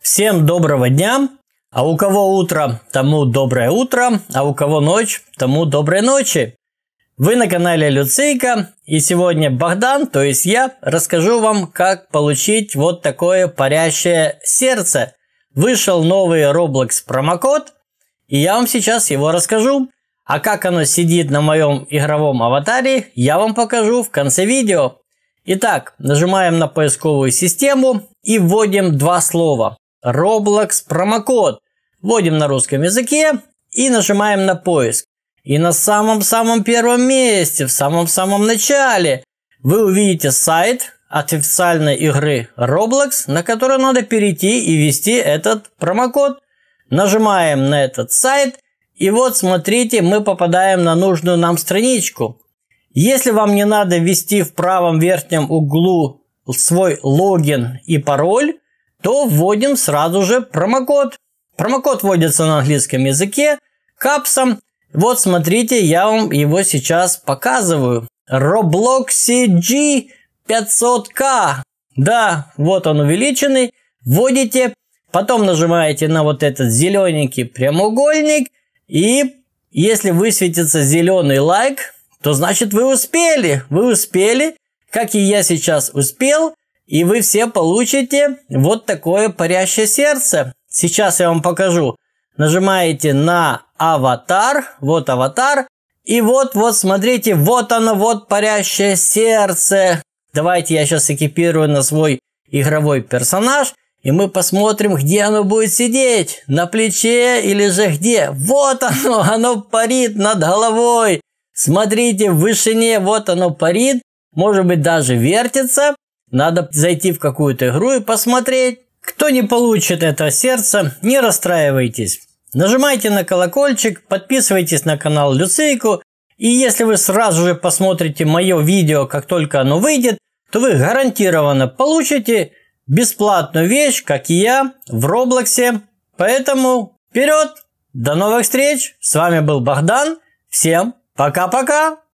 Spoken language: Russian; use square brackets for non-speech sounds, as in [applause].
Всем доброго дня! А у кого утро, тому доброе утро, а у кого ночь, тому доброй ночи. Вы на канале Люцейка, и сегодня Богдан, то есть я, расскажу вам, как получить вот такое парящее сердце. Вышел новый Roblox промокод, и я вам сейчас его расскажу. А как оно сидит на моем игровом аватаре, я вам покажу в конце видео. Итак, нажимаем на поисковую систему и вводим два слова. Roblox промокод. Вводим на русском языке и нажимаем на поиск. И на самом-самом первом месте, в самом-самом начале вы увидите сайт официальной игры Roblox, на который надо перейти и ввести этот промокод. Нажимаем на этот сайт, и вот смотрите, мы попадаем на нужную нам страничку. Если вам не надо ввести в правом верхнем углу свой логин и пароль, то вводим сразу же промокод. Промокод вводится на английском языке капсом. Вот смотрите, я вам его сейчас показываю. RobloxG 500K. Да, вот он увеличенный. Вводите, потом нажимаете на вот этот зелененький прямоугольник. И если высветится зеленый лайк, то значит вы успели. Вы успели, как и я сейчас успел – и вы все получите вот такое парящее сердце. Сейчас я вам покажу. Нажимаете на аватар. Вот аватар. И вот, вот, смотрите, вот оно, вот парящее сердце. Давайте я сейчас экипирую на свой игровой персонаж. И мы посмотрим, где оно будет сидеть. На плече или же где. Вот оно, [laughs] оно парит над головой. Смотрите, в вышине вот оно парит. Может быть, даже вертится. Надо зайти в какую-то игру и посмотреть. Кто не получит это сердце, не расстраивайтесь. Нажимайте на колокольчик, подписывайтесь на канал Люцейку. И если вы сразу же посмотрите мое видео, как только оно выйдет, то вы гарантированно получите бесплатную вещь, как и я, в Роблоксе. Поэтому вперед! До новых встреч! С вами был Богдан. Всем пока-пока!